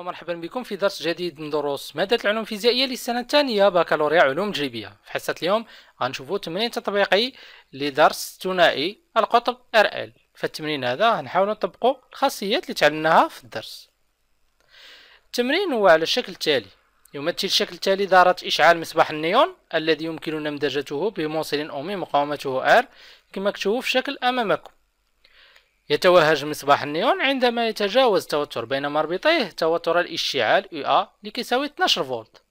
ومرحبا بكم في درس جديد من دروس مادة العلوم الفيزيائية للسنة الثانية بكالوريا علوم تجريبية في حصة اليوم غنشوفو تمرين تطبيقي لدرس ثنائي القطب ار ال فالتمرين هذا غنحاولو نطبقو الخاصيات اللي تعلمناها في الدرس التمرين هو على الشكل التالي يمثل الشكل التالي دارة إشعال مصباح النيون الذي يمكن نمذجته بموصل أمي مقاومته R كما كتشوفوا في الشكل أمامكم يتوهج مصباح النيون عندما يتجاوز توتر بين مربطيه توتر الاشتعال ا اللي كيساوي 12 فولت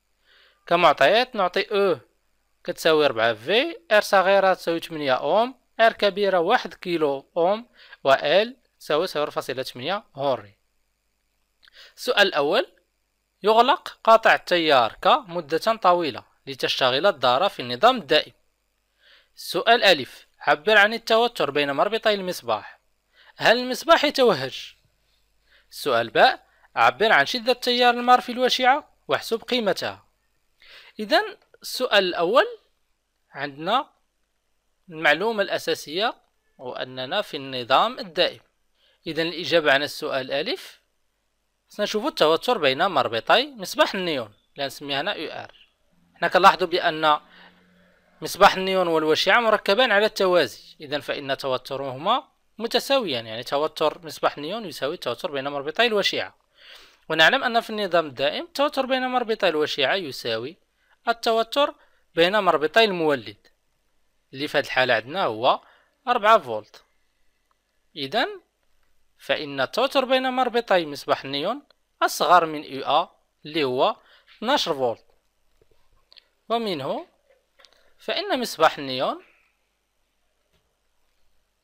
كمعطيات نعطي او كتساوي 4 في ار صغيرة تساوي 8 اوم ار كبيرة 1 كيلو اوم و ال تساوي 0.8 هوري السؤال الأول يغلق قاطع التيار ك مدة طويلة لتشتغل الدارة في النظام الدائم سؤال ألف عبر عن التوتر بين مربطي المصباح هل المصباح يتوهج السؤال باء عبر عن شدة تيار المار في الواشعة واحسب قيمتها إذا السؤال الأول عندنا المعلومة الأساسية هو أننا في النظام الدائم إذا الإجابة عن السؤال ألف سنشوف التوتر بين مربطي مصباح النيون لنسميها نسميها هنا يو ار هنا كنلاحظوا بأن مصباح النيون والواشعة مركبان على التوازي إذا فإن توترهما متساويا يعني توتر مصباح نيون يساوي التوتر بين مربطي الوشيعة ونعلم أن في النظام الدائم التوتر بين مربطي الوشيعة يساوي التوتر بين مربطي المولد اللي في هذه الحالة عندنا هو 4 فولت إذا فإن التوتر بين مربطي مصباح النيون أصغر من إي أ اللي هو 12 فولت ومنه فإن مصباح النيون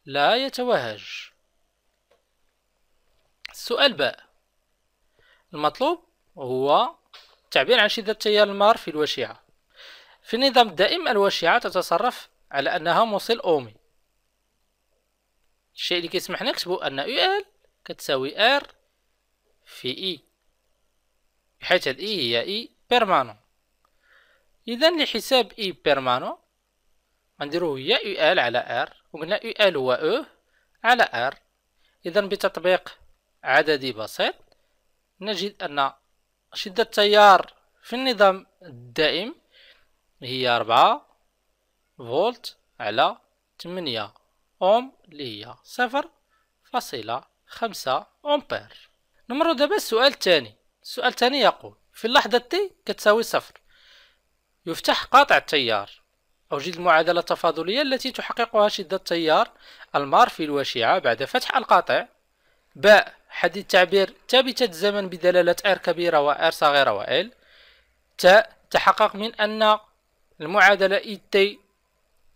لا يتوهج السؤال باء المطلوب هو التعبير عن شدة تيار المار في الوشيعة في النظام الدائم الوشيعة تتصرف على أنها موصل أومي الشيء اللي كيسمح نكتبه نكتبو أن يو ال كتساوي ار في اي بحيث هاد اي هي اي بيرمانون إذا لحساب اي بيرمانون غنديرو هي يو ال على ار وقلنا يو ال هو او على ار اذا بتطبيق عددي بسيط نجد ان شدة التيار في النظام الدائم هي 4 فولت على 8 أوم اللي هي صفر فاصلة خمسة أمبير نمر دابا السؤال الثاني السؤال الثاني يقول في اللحظة تي كتساوي صفر يفتح قاطع التيار أوجد المعادلة التفاضلية التي تحققها شدة التيار المار في الواشعة بعد فتح القاطع باء حد التعبير ثابتة الزمن بدلالة R كبيرة و R صغيرة و L تاء تحقق من أن المعادلة إي e تي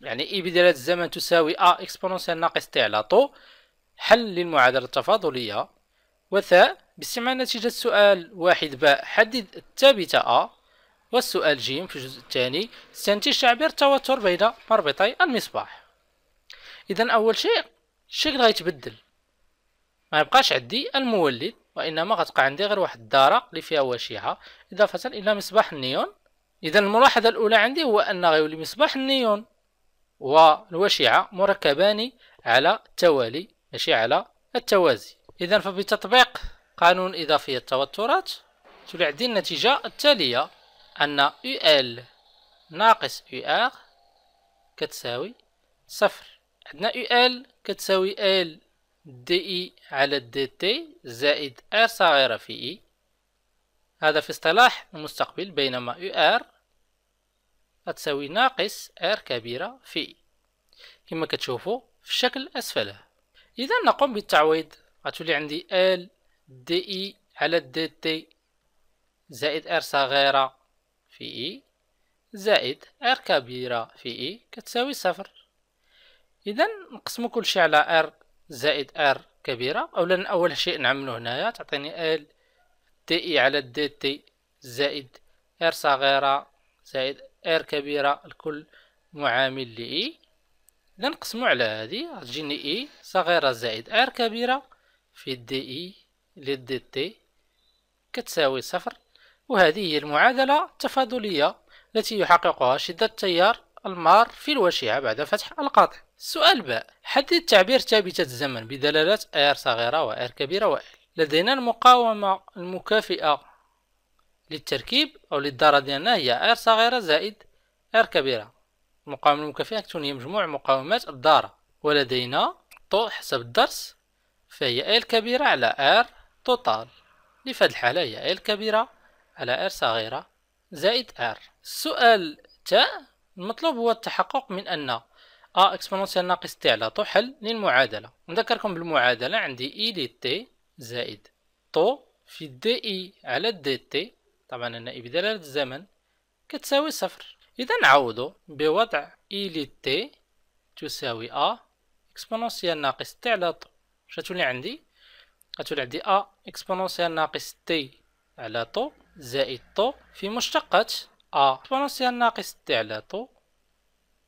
يعني إي e بدلالة الزمن تساوي أ إكسبونونسيال ناقص تي على طو حل للمعادلة التفاضلية وثاء باستعمال نتيجة سؤال واحد باء حدد الثابتة أ والسؤال جيم في الجزء الثاني استنتج تعبير التوتر بين مربطي المصباح إذا أول شيء الشكل غيتبدل ما يبقاش عندي المولد وإنما غتبقى عندي غير واحد الدارة اللي فيها واشعة إضافة إلى مصباح النيون إذا الملاحظة الأولى عندي هو أن غيولي مصباح النيون والواشعة مركبان على التوالي ماشي على التوازي إذا فبتطبيق قانون إضافية التوترات تولي عندي النتيجة التالية أن UL ناقص UR كتساوي صفر عندنا UL كتساوي L DI e على DT زائد R صغيرة في E هذا في اصطلاح المستقبل بينما UR تساوي ناقص R كبيرة في E كما كتشوفوا في الشكل أسفله إذا نقوم بالتعويض غتولي عندي L DI e على DT زائد R صغيرة في إي زائد R كبيرة في إي كتساوي صفر إذا نقسمو كلشي على R زائد R كبيرة أولا أول شيء نعملو هنايا تعطيني L دي إي e على دي تي زائد R صغيرة زائد R كبيرة الكل معامل لإي e. إذا نقسمو على هذه غتجيني إي e صغيرة زائد R كبيرة في دي إي لدي تي كتساوي صفر وهذه هي المعادلة التفاضلية التي يحققها شدة التيار المار في الوشيعة بعد فتح القاطع السؤال باء حدد تعبير ثابتة الزمن بدلالات R صغيرة و R كبيرة و L لدينا المقاومة المكافئة للتركيب أو للدارة ديالنا هي R صغيرة زائد R كبيرة المقاومة المكافئة تنهي مجموع مقاومات الدارة ولدينا طو حسب الدرس فهي L آية كبيرة على R توتال اللي في الحالة هي L آية كبيرة على R صغيرة زائد R السؤال تاء المطلوب هو التحقق من أن A اكسبونونسيال ناقص T على طو حل للمعادلة نذكركم بالمعادلة عندي E دي T زائد طو في دي إي e على دي تي طبعا e بدلالة الزمن كتساوي صفر إذا نعوضو بوضع إي لي تي تساوي أ إكسبونونسيال ناقص تي على طو شغتولي عندي غتولي عندي أ إكسبونونسيال ناقص تي على طو زائد طو في مشتقات أ إكسبونسيال ناقص تي على طو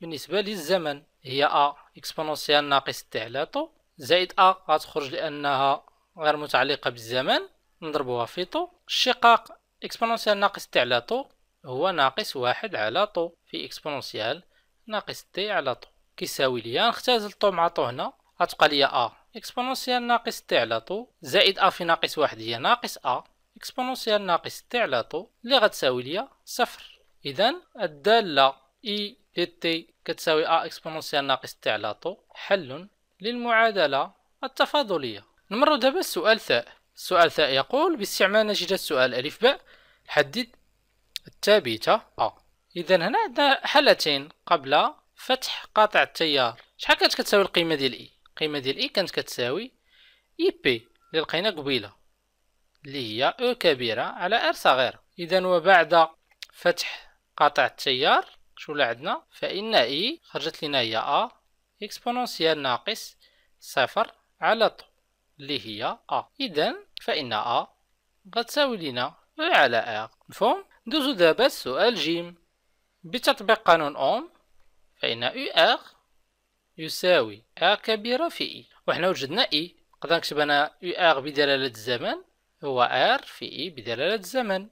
بالنسبة للزمن هي أ إكسبونسيال ناقص تي على طو زائد أ غتخرج لأنها غير متعلقة بالزمن نضربوها في طو الشقاق إكسبونسيال ناقص تي على طو هو ناقص واحد على طو في إكسبونسيال ناقص تي على طو كيساوي ليا نختزل طو مع طو هنا غتبقى ليا أ إكسبونسيال ناقص تي على طو زائد أ في ناقص واحد هي ناقص أ اكسبونونسيال ناقص تي على طو اللي غتساوي ليا صفر اذا الداله اي دي تي كتساوي ا اكسبونونسيال ناقص تي على طو حل للمعادله التفاضليه نمر دابا السؤال ثاء السؤال ثاء يقول باستعمال نتيجه السؤال الف ب حدد الثابته ا اذا هنا عندنا حالتين قبل فتح قاطع التيار شحال كانت كتساوي القيمه ديال اي e؟ القيمه ديال اي e كانت كتساوي اي بي اللي لقينا قبيله اللي هي او كبيرة على ار صغيرة اذا وبعد فتح قطع التيار شو اللي عندنا فان اي خرجت لنا هي ا اكسبونونسيال ناقص صفر على طول اللي هي ا اذا فان ا غتساوي لنا على ار مفهوم ندوزو دابا السؤال جيم بتطبيق قانون اوم فان او ار يساوي ا كبيرة في اي وحنا وجدنا اي نقدر نكتب انا او ار بدلالة الزمن هو R في E بدلالة الزمن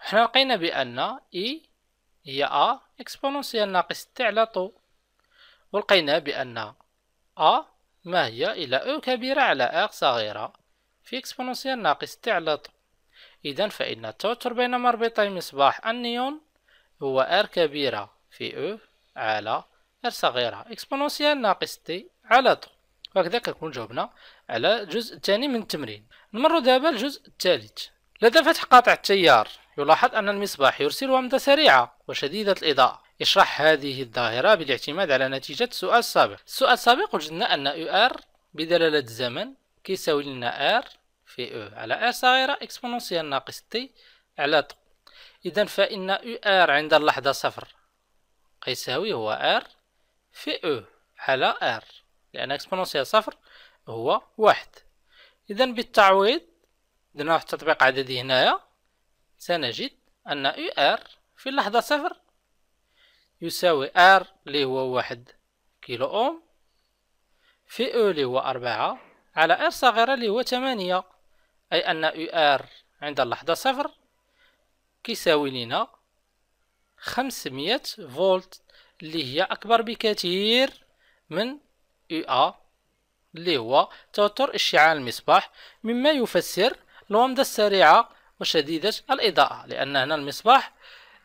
احنا لقينا بأن E هي A إكسبونونسيال ناقص تي على طو ولقينا بأن A ما هي إلى E كبيرة على R صغيرة في إكسبونونسيال ناقص تي على طو إذن فإن التوتر بين مربطي مصباح النيون هو R كبيرة في E على R صغيرة إكسبونونسيال ناقص تي على طو وهكذا كنكون جاوبنا على الجزء الثاني من التمرين نمر دابا للجزء الثالث لدى فتح قاطع التيار يلاحظ أن المصباح يرسل عمدة سريعة وشديدة الإضاءة اشرح هذه الظاهرة بالاعتماد على نتيجة السؤال السابق السؤال السابق وجدنا أن ار بدلالة الزمن كيساوي لنا ار في أو e على ار صغيرة إكسبونونسيال ناقص تي على T إذا فإن ار e عند اللحظة صفر كيساوي هو ار في أو e على ار لأن إكسبونونسيال صفر هو واحد إذا بالتعويض درنا واحد التطبيق عددي هنايا سنجد أن او آر في اللحظة صفر يساوي آر اللي هو واحد كيلو أوم في أو اللي هو أربعة على آر صغيرة اللي هو ثمانية أي أن او آر عند اللحظة صفر كيساوي لنا خمسمية فولت اللي هي أكبر بكثير من اي اللي هو توتر اشتعال المصباح مما يفسر الومضة السريعة وشديدة الإضاءة لأن هنا المصباح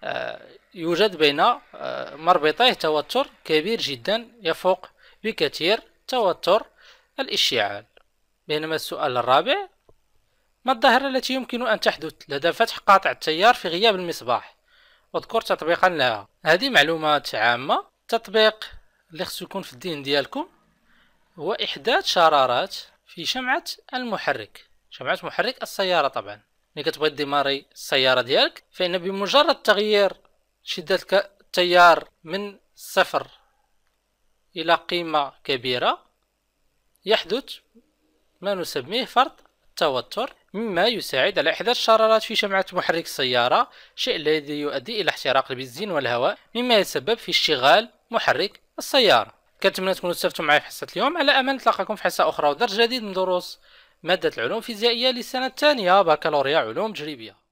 آه، يوجد بين آه، مربطيه توتر كبير جدا يفوق بكثير توتر الاشتعال بينما السؤال الرابع ما الظاهرة التي يمكن أن تحدث لدى فتح قاطع التيار في غياب المصباح اذكر تطبيقا لها هذه معلومات عامة تطبيق اللي خصو يكون في الدين ديالكم هو إحداث شرارات في شمعة المحرك شمعة محرك السيارة طبعا ملي كتبغي ديماري السيارة ديالك فإن بمجرد تغيير شدة التيار من صفر إلى قيمة كبيرة يحدث ما نسميه فرط التوتر مما يساعد على إحداث شرارات في شمعة محرك السيارة شيء الذي يؤدي إلى احتراق البنزين والهواء مما يسبب في اشتغال محرك السيارة كنتمنى تكونوا استفدتوا معايا في حصه اليوم على امل نتلاقاكم في حصه اخرى ودرس جديد من دروس ماده العلوم الفيزيائيه للسنه الثانيه بكالوريا علوم تجريبيه